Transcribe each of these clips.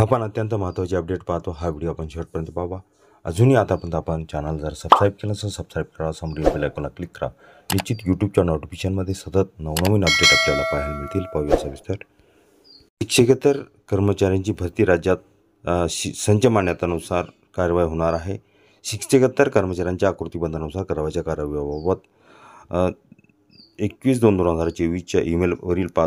आपण अत्यंत महत्त्वाचे अपडेट पाहतो हा व्हिडिओ आपण शेवटपर्यंत पाहावा अजूनही आतापर्यंत आपण चॅनल जर सबस्क्राईब केलं असेल सबस्क्राईब करा समोर बेल आयकॉनला क्लिक करा निश्चित यूट्यूबच्या नोटिफिकेशनमध्ये सतत नवनवीन अपडेट आपल्याला पाहायला मिळतील पाहूया सविस्तर शिक्षकेतर कर्मचाऱ्यांची भरती राज्यात शि संच मान्यतानुसार कारवाई होणार आहे शिक्षकेतर कर्मचाऱ्यांच्या आकृतीबंधानुसार करावयाच्या कारवाईबाबत एकवीस दोन दोन हजार चोवीसच्या ईमेलवरील पा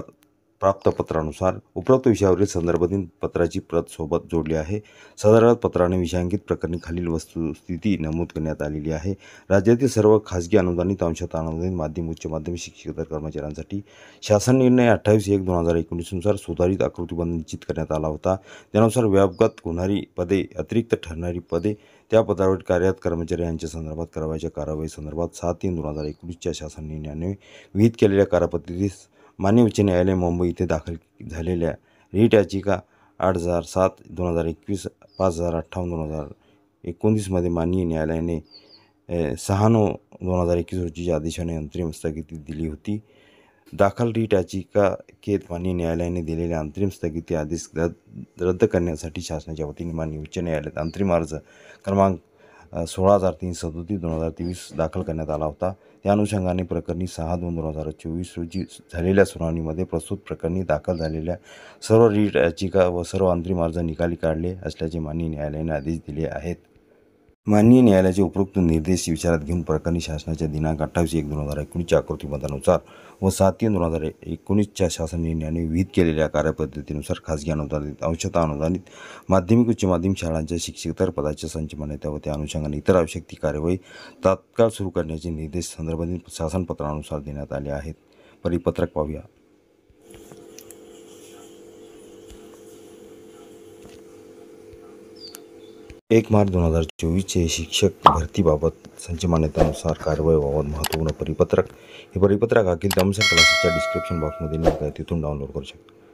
प्राप्त पत्रानुसार उपरोक्त विषयावरील संदर्भातील पत्राची प्रत सोबत जोडली आहे सदरात पत्राने विषयांकित प्रकरणी खालील वस्तुस्थिती नमूद करण्यात आलेली आहे राज्यातील सर्व खासगी अनुदानित अंशात अनुदानित माध्यम उच्च माध्यमिक शिक्षकतर कर्मचाऱ्यांसाठी शासन निर्णय अठ्ठावीस एक दोन हजार एकोणीसनुसार सुधारित आकृतीबंध निश्चित करण्यात आला होता त्यानुसार व्यापगत होणारी पदे अतिरिक्त ठरणारी पदे त्या पदावर कार्यरत कर्मचारी यांच्या संदर्भात करावयाच्या कारवाई संदर्भात सात तीन दोन हजार एकोणीसच्या शासन निर्णयाने विहित केलेल्या कार्यपद्धतीस मान्य उच्च न्यायालय मुंबई इथे दाखल झालेल्या रीट याचिका आठ हजार सात दोन हजार एकवीस पाच हजार अठ्ठावन्न दोन हजार एकोणतीसमध्ये माननीय न्यायालयाने सहा दोन हजार एकवीस रोजीच्या आदेशाने अंतरिम स्थगिती दिली होती दाखल रीट याचिका केत माननीय न्यायालयाने दिलेल्या अंतरिम स्थगिती आदेश रद्द करण्यासाठी शासनाच्या वतीने माननीय उच्च न्यायालयात अंतरिम अर्ज क्रमांक सोळा हजार तीनशे सदोतीस दोन हजार तेवीस दाखल करण्यात आला होता त्या अनुषंगाने प्रकरणी सहा दोन दोन हजार चोवीस रोजी झालेल्या सुनावणीमध्ये प्रस्तुत प्रकरणी दाखल झालेल्या सर्व रीट याचिका व सर्व अंतरिम अर्ज निकाली काढले असल्याचे मान्य न्यायालयाने आदेश दिले आहेत माननीय न्यायालयाचे उपरोक्त निर्देश विचारात घेऊन प्रकरणी शासनाच्या दिनांक अठ्ठावीस एक दोन हजार एकोणीसच्या आकृतीमतानुसार व सात तीन दोन हजार एकोणीसच्या शासन निर्णयाने विहित केलेल्या कार्यपद्धतीनुसार खासगी अनुदानित अंशतः अनुदानित माध्यमिक उच्च माध्यमिक शाळांच्या शिक्षकतर पदाच्या संच मान्यता व त्या अनुषंगाने इतर आवश्यक ती कार्यवाही तात्काळ सुरू करण्याचे निर्देश संदर्भातील शासनपत्रानुसार देण्यात आले आहेत परिपत्रक पाहूया એક માર્ચ दोन हजार चोवीसचे शिक्षक भरतीबाबत संच मान्यतानुसार कारवाईबाबत महत्त्वपूर्ण परिपत्रक हे परिपत्रक अखिल तमसा क्लासेसच्या डिस्क्रिप्शन बॉक्समध्ये लिंक आहे तिथून डाउनलोड करू शकता